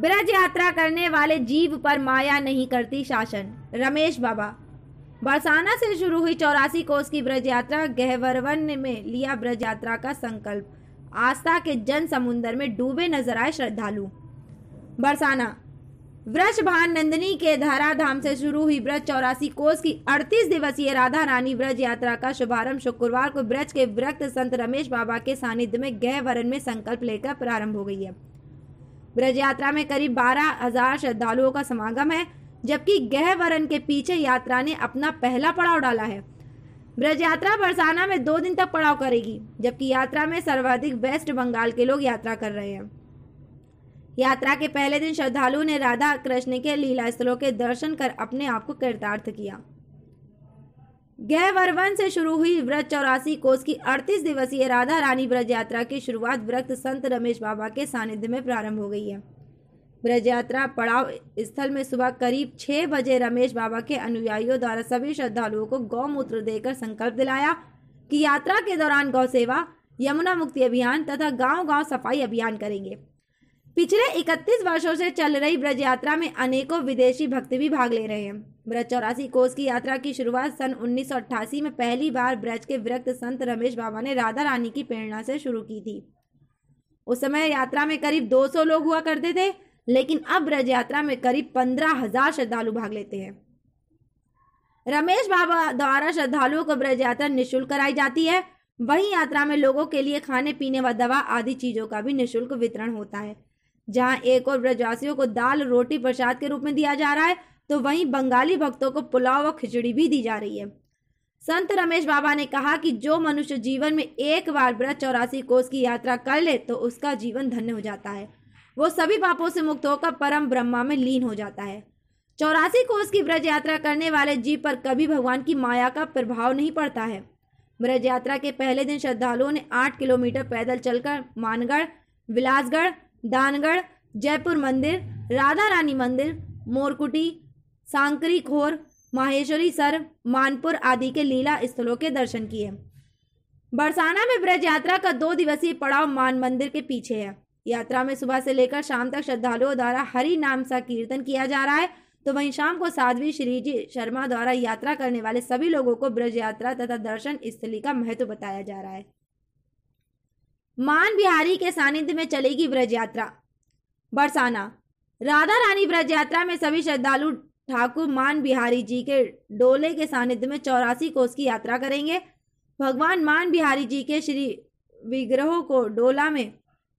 ब्रज यात्रा करने वाले जीव पर माया नहीं करती शासन रमेश बाबा बरसाना से शुरू हुई चौरासी कोस की ब्रज यात्रा गहवरवन में लिया ब्रज यात्रा का संकल्प आस्था के जन समुन्दर में डूबे नजर आए श्रद्धालु बरसाना व्रज भान नंदिनी के धाराधाम से शुरू हुई ब्रज चौरासी कोस की 38 दिवसीय राधा रानी ब्रज यात्रा का शुभारंभ शुक्रवार को ब्रज के विरक्त संत रमेश बाबा के सानिध्य में गह में संकल्प लेकर प्रारंभ हो गई है ब्रज यात्रा में करीब बारह हजार श्रद्धालुओं का समागम है जबकि गह वरण के पीछे यात्रा ने अपना पहला पड़ाव डाला है ब्रज यात्रा बरसाना में दो दिन तक पड़ाव करेगी जबकि यात्रा में सर्वाधिक वेस्ट बंगाल के लोग यात्रा कर रहे हैं यात्रा के पहले दिन श्रद्धालुओं ने राधा कृष्ण के लीला स्थलों के दर्शन कर अपने आप को कृतार्थ किया गह वर्वन से शुरू हुई व्रत चौरासी कोष की 38 दिवसीय राधा रानी ब्रज यात्रा की शुरुआत व्रत संत रमेश बाबा के सानिध्य में प्रारंभ हो गई है ब्रज यात्रा पड़ाव स्थल में सुबह करीब छह बजे रमेश बाबा के अनुयायियों द्वारा सभी श्रद्धालुओं को गौमूत्र देकर संकल्प दिलाया कि यात्रा के दौरान गौ सेवा यमुना मुक्ति अभियान तथा गांव-गांव सफाई अभियान करेंगे पिछले 31 वर्षों से चल रही ब्रज यात्रा में अनेकों विदेशी भक्त भी भाग ले रहे हैं ब्रज चौरासी कोष की यात्रा की शुरुआत सन 1988 में पहली बार ब्रज के विरक्त संत रमेश बाबा ने राधा रानी की प्रेरणा से शुरू की थी उस समय यात्रा में करीब 200 लोग हुआ करते थे लेकिन अब ब्रज यात्रा में करीब पंद्रह हजार श्रद्धालु भाग लेते हैं रमेश बाबा द्वारा श्रद्धालुओं को ब्रज यात्रा निःशुल्क कराई जाती है वहीं यात्रा में लोगों के लिए खाने पीने व दवा आदि चीजों का भी निःशुल्क वितरण होता है जहां एक और ब्रजवासियों को दाल रोटी प्रसाद के रूप में दिया जा रहा है तो वहीं बंगाली भक्तों को पुलाव व खिचड़ी भी दी जा रही है संत रमेश बाबा ने कहा कि जो मनुष्य जीवन में एक बार ब्रज चौरासी कोष की यात्रा कर ले तो उसका जीवन धन्य हो जाता है वो सभी पापों से मुक्त होकर परम ब्रह्मा में लीन हो जाता है चौरासी कोष की ब्रज यात्रा करने वाले जीव पर कभी भगवान की माया का प्रभाव नहीं पड़ता है ब्रज यात्रा के पहले दिन श्रद्धालुओं ने आठ किलोमीटर पैदल चलकर मानगढ़ विलासगढ़ दानगढ़ जयपुर मंदिर राधा रानी मंदिर मोरकुटी सांकरी खोर माहेश्वरी सर मानपुर आदि के लीला स्थलों के दर्शन किए बरसाना में ब्रज यात्रा का दो दिवसीय पड़ाव मान मंदिर के पीछे है यात्रा में सुबह से लेकर शाम तक श्रद्धालुओं द्वारा हरि नाम सा कीर्तन किया जा रहा है तो वहीं शाम को साध्वी श्री जी शर्मा द्वारा यात्रा करने वाले सभी लोगों को ब्रज यात्रा तथा दर्शन स्थली का महत्व बताया जा रहा है मान बिहारी के सानिध्य में चलेगी ब्रज यात्रा बरसाना राधा रानी ब्रज यात्रा में सभी श्रद्धालु ठाकुर मान बिहारी जी के डोले के सानिध्य में चौरासी कोस की यात्रा करेंगे भगवान मान बिहारी जी के श्री विग्रहों को डोला में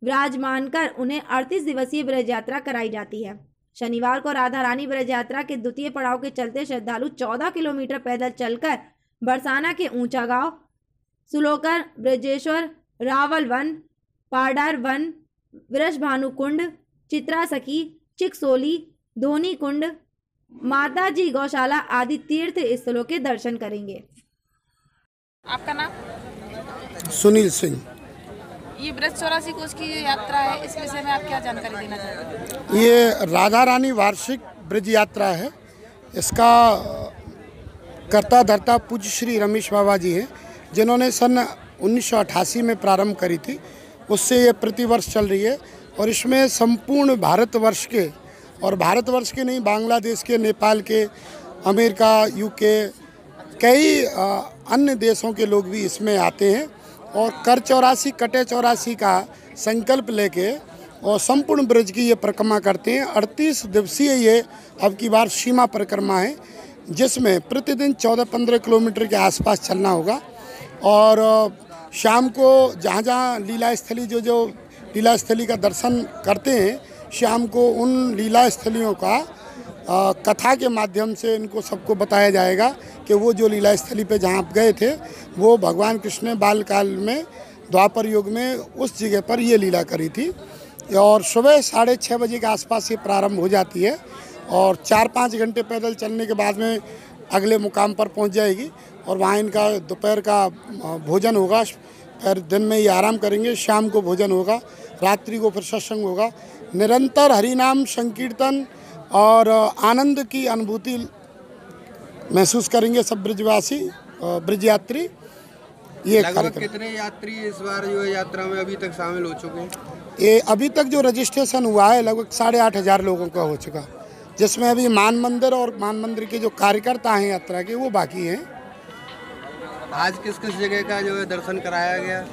विराजमान कर उन्हें अड़तीस दिवसीय ब्रज यात्रा कराई जाती है शनिवार को राधा रानी ब्रज यात्रा के द्वितीय पड़ाव के चलते श्रद्धालु चौदह किलोमीटर पैदल चलकर बरसाना के ऊंचा गांव सुलोकर ब्रजेश्वर रावल वन पाडार वन चित्रा सखी चिकसोली धोनी कुंड माता जी गौशाला आदि तीर्थ स्थलों के दर्शन करेंगे आपका नाम सुनील सिंह ये ब्रज चौरासी कोष की यात्रा है इस विषय में आप क्या जानकारी देना चाहते हैं ये राधा रानी वार्षिक ब्रज यात्रा है इसका कर्ता धर्ता पूज्य श्री रमेश बाबा जी हैं जिन्होंने सन उन्नीस में प्रारंभ करी थी उससे ये प्रतिवर्ष चल रही है और इसमें संपूर्ण भारतवर्ष के और भारतवर्ष के नहीं बांग्लादेश के नेपाल के अमेरिका यूके कई अन्य देशों के लोग भी इसमें आते हैं और कर चौरासी कटे चौरासी का संकल्प लेके और संपूर्ण ब्रज की ये परिक्रमा करते हैं अड़तीस दिवसीय ये अब की बार सीमा परिक्रमा है जिसमें प्रतिदिन 14-15 किलोमीटर के आसपास चलना होगा और शाम को जहाँ जहाँ लीला स्थली जो जो लीला स्थली का दर्शन करते हैं शाम को उन लीला स्थलियों का आ, कथा के माध्यम से इनको सबको बताया जाएगा कि वो जो लीला स्थली पे जहाँ गए थे वो भगवान कृष्ण ने बाल काल में द्वापर युग में उस जगह पर ये लीला करी थी और सुबह साढ़े छः बजे के आसपास ये प्रारंभ हो जाती है और चार पाँच घंटे पैदल चलने के बाद में अगले मुकाम पर पहुंच जाएगी और वहाँ इनका दोपहर का भोजन होगा फिर दिन में ये आराम करेंगे शाम को भोजन होगा रात्रि को फिर सत्संग होगा निरंतर हरिनाम संकीर्तन और आनंद की अनुभूति महसूस करेंगे सब ब्रजवासी ब्रज यात्री ये कितने यात्री इस बार जो यात्रा में अभी तक शामिल हो चुके हैं ये अभी तक जो रजिस्ट्रेशन हुआ है लगभग साढ़े आठ हज़ार लोगों का हो चुका है जिसमें अभी मान मंदिर और मान मंदिर के जो कार्यकर्ता हैं यात्रा के वो बाकी हैं आज किस किस जगह का जो है दर्शन कराया गया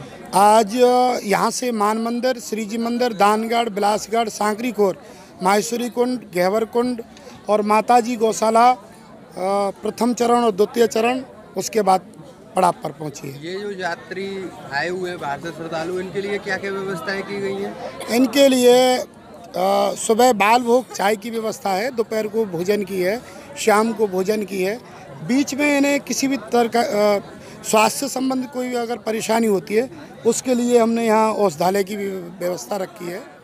आज यहाँ से मान मंदिर श्री जी मंदिर दानगढ़ बिलासगढ़ सांकरी खोर माहेश्वरी कुंड गहवर कुंड और माता जी गौशाला प्रथम चरण और द्वितीय चरण उसके बाद पड़ाव पर पहुँची है ये जो यात्री आए हुए भारतीय श्रद्धालु इनके लिए क्या क्या व्यवस्थाएं की गई हैं इनके लिए सुबह बाल भोग चाय की व्यवस्था है दोपहर को भोजन की है शाम को भोजन की है बीच में इन्हें किसी भी तरह का स्वास्थ्य संबंध कोई अगर परेशानी होती है उसके लिए हमने यहाँ औषधालय की भी व्यवस्था रखी है